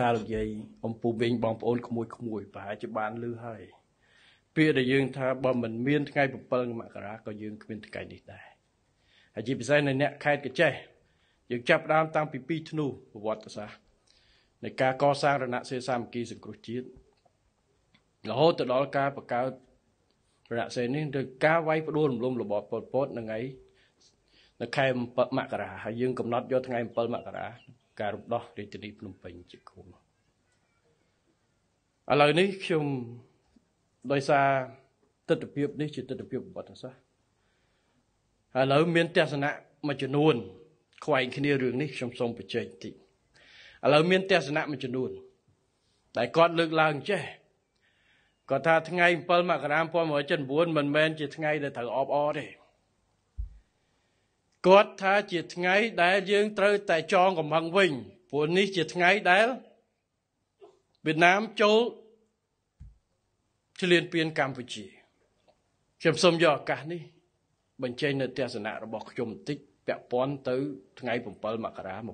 តាលោកយាយអំពូវិញបងប្អូនក្មួយក្មួយប្រហែលជាបានលឺហើយពាក្យដែលយើងថាបើមិនមានថ្ងៃ7មករាក៏យើងគ្មានថ្ងៃនេះដែរហើយជាពិសេសនៅអ្នកខេត្តកចេះយើងចាប់ដើមតាំងពី2ធ្នូប្រវត្តិសាស្ត្រនៃការកសាងរណសេរសាមគ្គីសង្គ្រោះជាតិរហូតទៅដល់ការបង្កើតរណសេរនេះឬការវាយផ្ដួលរំលំ របបប៉ុលពតនៅថ្ងៃនៅខែ7មករាហើយយើងកំណត់យកថ្ងៃ7មករាការរំដោះរាជធានីភ្នំពេញជាគោលឥឡូវនេះខ្ញុំដោយសារទស្សនវិជ្ជានេះ ជាទស្សនវិជ្ជាប្រវត្តិសាស្ត្រឥឡូវមានទស្សនៈមួយចំនួនខ្វែងគ្នារឿងនេះខ្ញុំសូមបញ្ជាក់បន្តិចឥឡូវមានទស្សនៈមួយចំនួនដែលគាត់លើកឡើងចេះគាត់ថាថ្ងៃ7មករា1979មិនមែនជាថ្ងៃដែលត្រូវអបអរទេគាត់ថាជាថ្ងៃដែលយើងត្រូវតែចងកំហឹងវិញព្រោះនេះជាថ្ងៃដែលវៀតណាមចូលឆ្លៀនពៀនកម្ពុជាខ្ញុំសូមយកឱកាសនេះបញ្ចេញនូវទស្សនៈរបស់ខ្ញុំបន្តិចពាក់ព័ន្ធទៅថ្ងៃ7មករា1979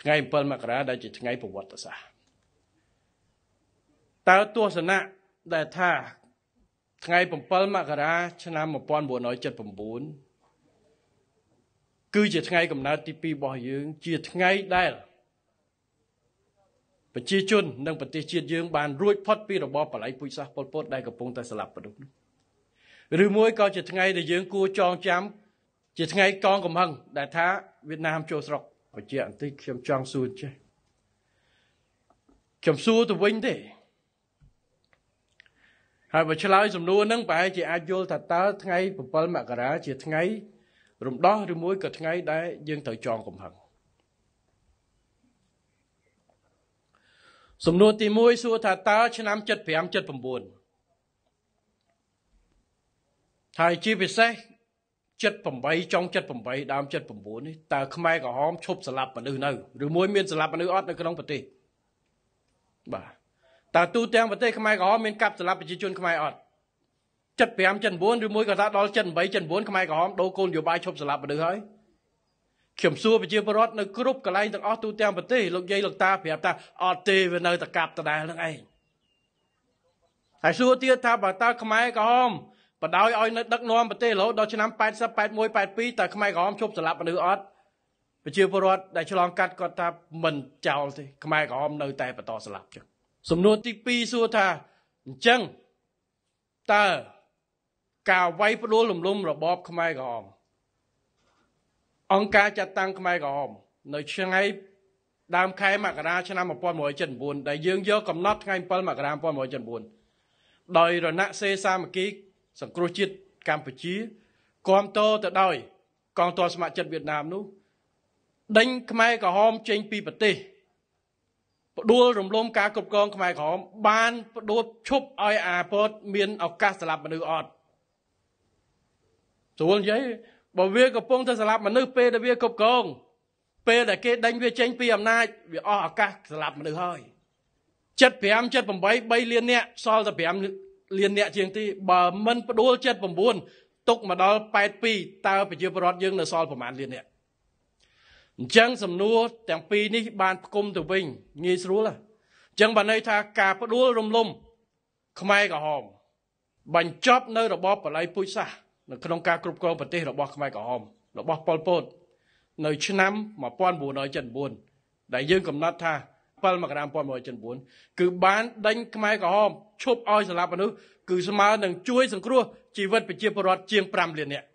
ថ្ងៃ7មករាដែលជាថ្ងៃប្រវត្តិសាស្ត្រតើទស្សនៈដែលថាថ្ងៃ7មករាឆ្នាំ1979គឺជាថ្ងៃកំណើតទី2របស់យើង ជាថ្ងៃដែលប្រជាជននិងប្រទេសជាតិយើងបានរួចផុត ពីរបបបល័យពូជសាសន៍ប៉ុលពត ដែលកំពុងតែស្លាប់បាត់នោះឬមួយក៏ជាថ្ងៃដែលយើងគួរចងចាំ ជា ថ្ងៃកង កំហឹងដែលថាវៀតណាមចូលស្រុកបញ្ជាអន្តិចខ្ញុំចង់សួរចេះខ្ញុំសួរទៅវិញទេហើយបើឆ្លើយសំណួរហ្នឹងប្រហែលជាអាចយល់ថាតើថ្ងៃ7មករាជា ថ្ងៃរំដោះឬមួយក៏ថ្ងៃ ដែលយើងត្រូវចងកំហឹងសំណួរទី1សួរថាតើឆ្នាំ75 79ហើយជាពិសេស78ចុង78ដើម79នេះតើខ្មែរក្រហមឈប់ស្លាប់មនុស្សនៅឬមួយមានស្លាប់មនុស្សអត់នៅក្នុងប្រទេសបាទតើទូទាំងប្រទេសខ្មែរក្រហមមានកាប់សម្លាប់ប្រជាជនខ្មែរអត់75 79ឬមួយក៏ថាដល់78 79ខ្មែរក្រហមដូរគោលនយោបាយឈប់សម្លាប់មនុស្សហើយខ្ញុំសួរប្រជាពលរដ្ឋនៅគ្រប់កន្លែងទាំងអស់ទូទាំងប្រទេសលោកយាយលោកតាប្រាប់ថាអត់ទេវានៅតែកាប់ដដែលនឹងឯងហើយសួរទៀតថាបើតើខ្មែរក្រហមបដោយឲ្យនៅដឹកនាំប្រទេសរហូតដល់ឆ្នាំ80 81 82តើខ្មែរក្រហមឈប់សម្លាប់មនុស្សអត់ប្រជាពលរដ្ឋដែលឆ្លងកាត់គាត់ថាមិនចោលទេខ្មែរក្រហមនៅតែបន្តសម្លាប់ចឹងសំណួរទី2សួរថាអញ្ចឹងតើការវាយផ្ដួលរំលំរបបខ្មែរក្រហម អង្គការចាត់តាំងខ្មែរក្រហម នៅថ្ងៃដើមខែមករាឆ្នាំ1979ដែលយើងយកកំណត់ថ្ងៃ7មករា1979ដោយរណសេសាមគ្គីសង្គ្រោះជាតិកម្ពុជាគាំទ្រទៅដោយ កងទ័ពស្ម័គ្រចិត្តវៀតណាមនោះដេញខ្មែរក្រហមចេញពីប្រទេសផ្ដួលរំលំការគ្រប់គ្រងខ្មែរក្រមបានផ្ដួលឈប់ឲ្យអាពតមានឱកាសស្លាប់មនុស្សអត់ស្រួលនិយាយបើវាកំពុងតែស្លាប់មនុស្សពេលដែលវាគ្រប់គ្រងពេលដែលគេដេញវាចេញពីអំណាចវាអស់ឱកាសស្លាប់មនុស្សហើយ75 78 3លានអ្នកសល់តែ5លានអ្នកជាងទី បើមិនផ្ដួល79ទុកមកដល់82តើប្រជាពលរដ្ឋយើងនៅសល់ប្រមាណលានអ្នកអញ្ចឹងសំណួរទាំងពីរនេះបានផ្គុំទៅវិញងាយស្រួលអញ្ចឹងបានន័យថាការផ្ដួលរំលំខ្មែរក្រហម បញ្ចប់នៅ របបបល័យពូជសាសន៍នៅក្នុងការគ្រប់គ្រងប្រទេសរបស់ខ្មែរក្រហម របស់ប៉ុលពត នៅ ឆ្នាំ1979ដែលយើងកំណត់ថា7មករា1979គឺបានដេញខ្មែរក្រហមឈប់ឲ្យសម្លាប់មនុស្សគឺស្មើនឹងជួយ សង្គ្រោះជីវិតប្រជាពលរដ្ឋជាង5លាននាក់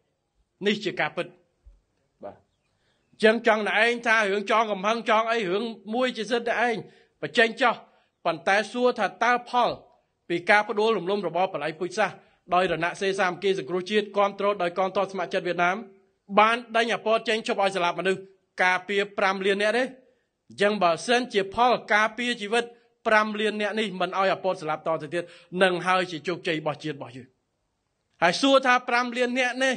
នេះជាការពិត។ចឹងចង់តែឯងថារឿងចងកំហឹងចងអីរឿងមួយជាសិទ្ធតែឯងបញ្ចេញចោះប៉ុន្តែសួរថាតើផលពីការបដួលរំលំរបបបល័យពុជសាសដោយរណសេសាមគ្គីសង្គ្រោះជាតិគ្រប់គ្រងដោយកងទ័ពស្ម័គ្រចិត្តវៀតណាមបានដេញអពតចេញជប់ឲ្យស្លាប់មនុស្សការពារ5លានអ្នកទេអញ្ចឹងបើសិនជា ផល ការពារជីវិត5លានអ្នកនេះមិនឲ្យអពតស្លាប់តទៅទៀតនឹងហើយជាជោគជ័យរបស់ជាតិរបស់យើងហើយសួរថា5លានអ្នកនេះ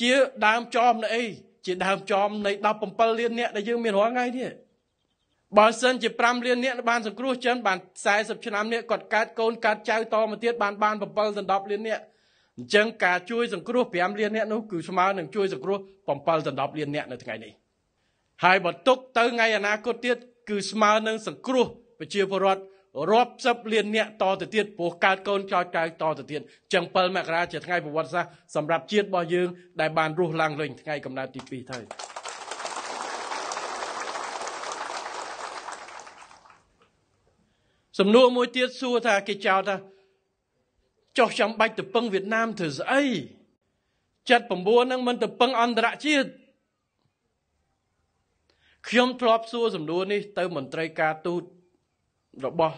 ជាដើមចមនៅអីជាដើមចំនៃ17លានអ្នកដែលយើងមានរាល់ថ្ងៃនេះបើសិនជា5លានអ្នកបានសង្គ្រោះចិនបាន40ឆ្នាំនេះគាត់កើតកូនកើតចៅតមកទៀតបានបាន7ដល់10លានអ្នកអញ្ចឹងការជួយសង្គ្រោះ5លានអ្នកនោះគឺស្មើនឹងជួយសង្គ្រោះ7ដល់10លានអ្នកនៅថ្ងៃនេះហើយបើទុកទៅថ្ងៃអនាគតទៀតគឺស្មើនឹងសង្គ្រោះប្រជាពលរដ្ឋរាប់សិបលានអ្នកតទៅទៀតព្រោះកើតកូនចោចចៅតទៅទៀតចឹង7មករាជាថ្ងៃប្រវត្តិសាស្ត្រសម្រាប់ជាតិរបស់យើងដែលបានរស់ឡើងលេងថ្ងៃកំណើតទី2ទៅសំណួរមួយទៀតសួរថាគេចោទថាចុះចាំបាច់ទៅពឹងវៀតណាមធ្វើស្អី79ហ្នឹងមិនទៅពឹងអន្តរជាតិខ្ញុំធ្លាប់សួរសំណួរនេះទៅមន្ត្រីការទូតរបស់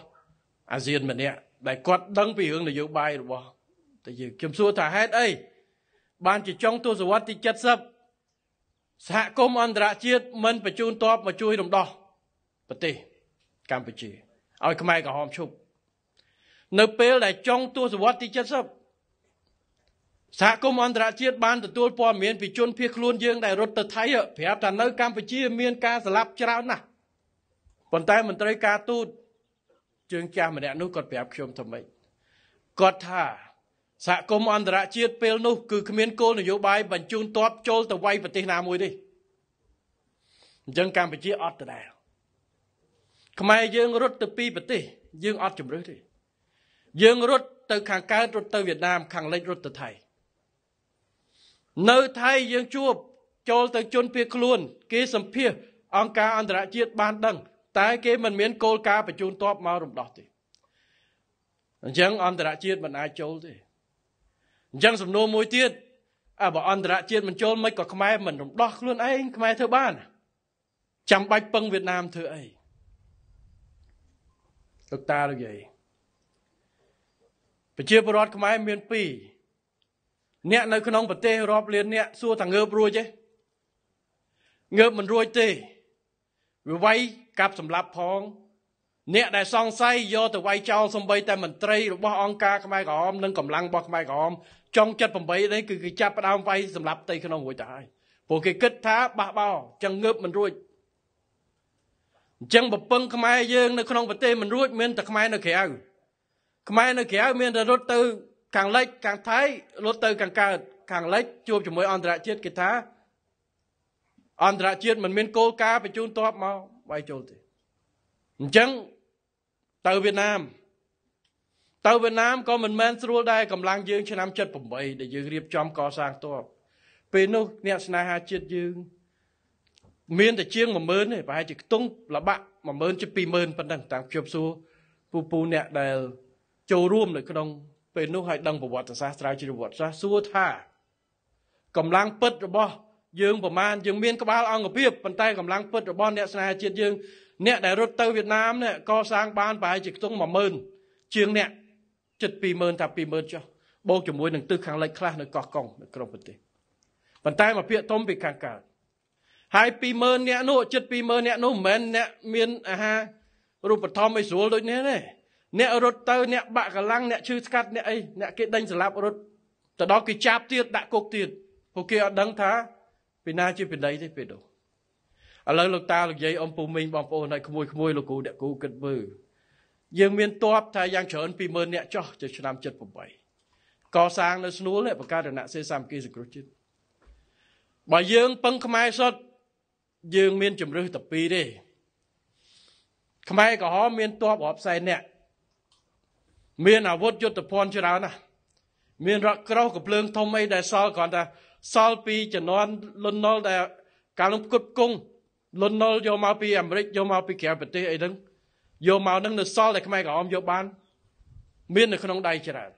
អាស៊ានម្នាក់ដែលគាត់ ដឹងពីរឿងនយោបាយរបស់តែយើងខ្ញុំសួរថាហេតុអីបានជាចុងទសវត្សរ៍ទី70សហគមន៍អន្តរជាតិមិនបញ្ជូនទ័ពមកជួយរំដោះប្រទេសកម្ពុជាឲ្យខ្មែរក្រហមឈប់នៅពេលដែលចុងទសវត្សរ៍ទី70សហគមន៍អន្តរជាតិបានទទួលព័ត៌មានពីជនភៀសខ្លួនយើងដែលរត់ទៅថៃប្រាប់ថានៅកម្ពុជា មាន ការសម្លាប់ច្រើនណាស់ប៉ុន្តែមន្ត្រីការទូតជើងចាស់ម្នាក់នោះគាត់ប្រាប់ខ្ញុំថាម៉េចគាត់ថាសហគមន៍អន្តរជាតិពេលនោះ គឺគ្មានគោលនយោបាយបញ្ជូនទ័ពចូលទៅវាយប្រទេសណាមួយទេអញ្ចឹងកម្ពុជាអត់ដដែលខ្មែរយើង រត់ទៅពីប្រទេសយើងអត់ជំរឿសទេ យើងរត់ទៅ ខាងកើតរត់ទៅវៀតណាម ខាងលិចរត់ទៅថៃនៅថៃយើងជួបចូលទៅជនភៀសខ្លួន គេសម្ភាសអង្គការអន្តរជាតិបានដឹងតែគេមិនមានគោលការណ៍បញ្ជូនទ័ពមករំដោះទេអញ្ចឹងអន្តរជាតិមិនអាចចូលទេអញ្ចឹងសំណួរមួយទៀតអើបើអន្តរជាតិមិនចូលមិនក៏ខ្មែរមិនរំដោះខ្លួនឯងខ្មែរធ្វើបានចាំបាច់ពឹងវៀតណាមធ្វើអីលោកតាលោកយាយប្រជាពលរដ្ឋខ្មែរមាន2អ្នកនៅ ក្នុងប្រទេសរាប់លានអ្នកសួរថាងើបរួចទេងើបមិនរួចទេវាវាយកាប់សម្លាប់ផងអ្នកដែលសង្ស័យយកទៅវាយចោលសំបីតែមន្ត្រីរបស់អង្គការខ្មែរក្រហមនិងកម្លាំងរបស់ខ្មែរក្រហមចុង78នេះគឺគេចាប់ផ្ដើមវាយសម្លាប់ផ្ទៃក្នុងរួចទៅហើយព្រោះគេគិតថាបះបោចឹងងើបមិនរួចអញ្ចឹងបពឹងខ្មែរយើងនៅក្នុងប្រទេសមិនរួចមានតែខ្មែរនៅក្រៅខ្មែរនៅក្រៅមានតែរត់ទៅខាងលិចខាងថៃរត់ទៅខាងកើតខាងលិចជួបជាមួយអន្តរជាតិគេថាអន្តរជាតិមិនមានគោលការណ៍បញ្ជូនទ័ពមកវាយចូលទេអញ្ចឹងទៅវៀតណាមទៅវៀតណាមក៏មិនមែនស្រួលដែរកម្លាំងយើងឆ្នាំ78ដែលយើងរៀបចំកសាងទ័ពពេលនោះអ្នកស្នេហាជាតិយើង មានតែជាង10000ទេប្រហែលជាខ្ទង់លបាក់10000ជិត20000ប៉ុណ្ណឹង តាមខ្ញុំសួរពូពូអ្នកដែល ចូលរួម នៅក្នុង ពេលនោះឲ្យដឹង ប្រវត្តិសាស្ត្រស្រាវជ្រាវប្រវត្តិសាស្ត្រសួរថាកម្លាំងពិតរបស់យើងប្រមាណយើងមានក្បាលអង្គភាពប៉ុន្តែកម្លាំងពិតរបស់អ្នកស្នេហាជាតិយើងអ្នកដែលរត់ទៅវៀតណាមនេះកសាងបានប្រហែលជាខ្ទង់10000ជាងអ្នកចិត្ត20000ថា20000ចុះបូកជាមួយនឹងទិសខាងលិចខ្លះនៅកោះកុងនៅក្នុងប្រទេសប៉ុន្តែមកពាក្យធំពីខាងកើតហើយ20000អ្នកនោះចិត្ត20000អ្នកនោះមិនមែនអ្នក មានអាហាររូបធម្មឲ្យស្រួលដូចនេះទេអ្នករត់ទៅអ្នកបាក់កម្លាំងអ្នកឈឺស្កាត់អ្នកអីអ្នកគេដេញសម្លាប់រត់ទៅដល់គេចាប់ទៀតដាក់គុកទៀតពួកគេអត់ដឹងថាពីណាជាពិន័យទេពេលនោះឥឡូវលោកតាលោកយាយអ៊ំពូមីងបងប្អូនហើយក្មួយក្មួយលោកគ្រូអ្នកគ្រូគិតមើលយើងមានតបថាយ៉ាងច្រើន20000អ្នកចោះទៅឆ្នាំ78កសាងនៅស្នួលនេះបង្កើតរណសេសាមគ្គីសង្គ្រោះជាតិបើយើងពឹងខ្មែរសុទ្ធយើងមានជំរឹះតែពីរទេខ្មែរក្រហមមានតបរាប់សែនអ្នកមានអាវុធយុទ្ធភ័ណ្ឌច្រើនណាស់មានរកក្រោះកំភ្លើងធំអីដែលសល់គ្រាន់តែសល់ពីជំនាន់លន់នល់ដែលកាលនោះគុតគង់លន់នល់យកមកពីអាមេរិកយកមកពីក្រៅប្រទេសអីហ្នឹងយកមកហ្នឹង នៅសល់តែខ្មែរក្រហមយកបាន មាននៅក្នុងដៃច្រើន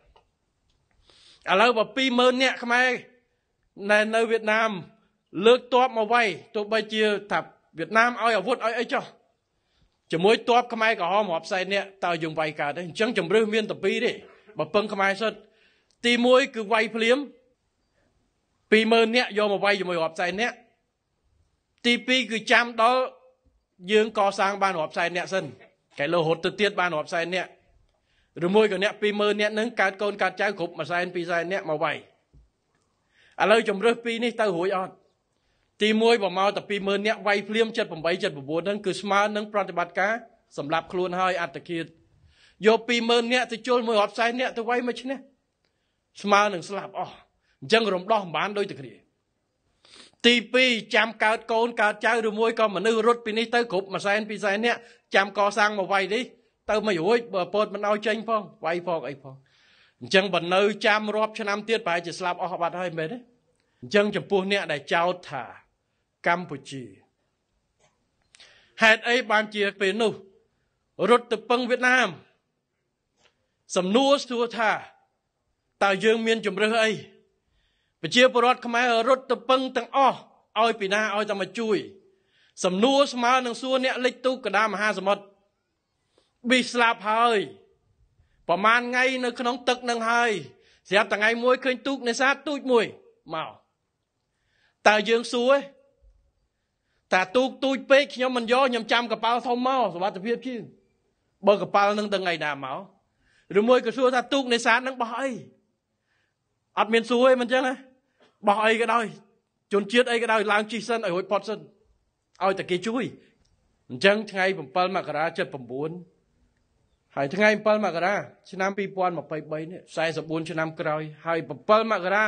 ឥឡូវបើ20000នាក់ខ្មែរនៅនៅវៀតណាម លើកតបមកវាយទោះបីជា ថាវៀតណាមឲ្យអាវុធឲ្យអីចុះជាមួយតបខ្មែរក្រហមរាប់សែននាក់តើយើងវាយកើតទេអញ្ចឹងជំរឿសមានតែពីរទេបើពឹងខ្មែរសុទ្ធទី1គឺវាយភ្លាម20000នាក់យកមកវាយជាមួយរាប់សែននាក់ទី2គឺចាំដល់យើងកសាងបានរាប់សែននាក់សិនកែលើរត់ទៅទៀតបានរាប់សែននាក់ឬមួយក៏អ្នក20000នាក់នឹងកើតកូនកើតចៅគ្រប់1សែន2សែននាក់មកវាយឥឡូវជំរឹះពីនេះទៅរួចអត់ទី1បើមកតែ20000នាក់វាយភ្លាម78 79ហ្នឹងគឺស្មើនឹងប្រតិបត្តិការសម្រាប់ខ្លួនហើយអត្តឃាតយក20000នាក់ទៅជុលមួយរាប់សែននាក់ទៅវាយមួយឆ្នាំស្មើនឹងស្លាប់អស់អញ្ចឹងរំដោះមិនបានដូចតែគ្នាទី2ចាំកើតកូនកើតចៅឬមួយក៏មនុស្សរត់ពីនេះទៅគ្រប់មួយសែន ពីរសែននេះចាំកសាងមកវាយនេះទៅមិនរួចបើពតមិនឲ្យចេញផងវាយផងអីផងអញ្ចឹងបើនៅចាំរាប់ឆ្នាំទៀតប្រហែលជាស្លាប់អស់បាត់ហើយមែនទេអញ្ចឹងចំពោះអ្នកដែលចោទថាកម្ពុជាហេតុអីបានជាពេលនោះរត់ទៅពឹងវៀតណាម សំណួរសួរថាតើយើងមានជំរឿសអីប្រជាពលរដ្ឋខ្មែររត់ទៅពឹងទាំងអស់ឲ្យពីណាឲ្យតែមកជួយ សំណួរស្មើនឹងសួរអ្នកលេខទូកកដាមហាសមុទ្រប៊ីស្លាប់ហើយប្រហែលថ្ងៃនៅក្នុងទឹកនឹងហើយស្រាប់ថ្ងៃមួយឃើញទូកនេសាទទូចមួយមកតើយើងសួរឯងតាទូកទូចពេកខ្ញុំមិនយកខ្ញុំចាំកប៉ាល់ធំមកសុវត្ថិភាពជាងបើកប៉ាល់នឹងទៅថ្ងៃណាមកឬមួយក៏សួរថាទូកនេសាទនឹងបោះអីអត់មានសួរឯងមិនចឹងណាបោះអីក៏ដោយជនជាតិអីក៏ដោយឡើងជិះសិនឲ្យរួចផុតសិនឲ្យតែគេជួយអញ្ចឹងថ្ងៃ7មករា79ហើយថ្ងៃ7មករា ឆ្នាំ2023នេះ44ឆ្នាំក្រោយហើយ7មករា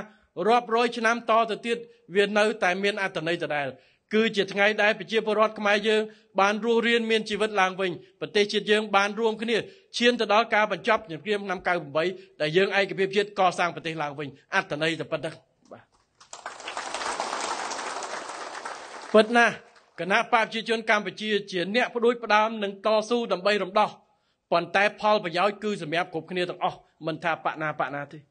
រាប់រយឆ្នាំ តទៅទៀតវានៅតែមានអត្តន័យដដែលគឺជា ថ្ងៃដែលប្រជាពលរដ្ឋខ្មែរយើងបានរស់រានមានជីវិតឡើងវិញប្រទេសជាតិយើងបានរួមគ្នាឈានទៅដល់ការបញ្ចប់ជំនឿឆ្នាំ98ដែលយើងឯកភាពជាតិកសាងប្រទេសឡើងវិញអត្តន័យតែប៉ុណ្ណឹងពិតណាស់គណៈបព្វជិជនកម្ពុជាជាអ្នកផ្ដួចផ្ដើមនិងតស៊ូដើម្បីរំដោះប៉ុន្តែផលប្រយោជន៍គឺសម្រាប់គ្រប់គ្នាទាំងអស់មិនថាបកណាបកណាទេ។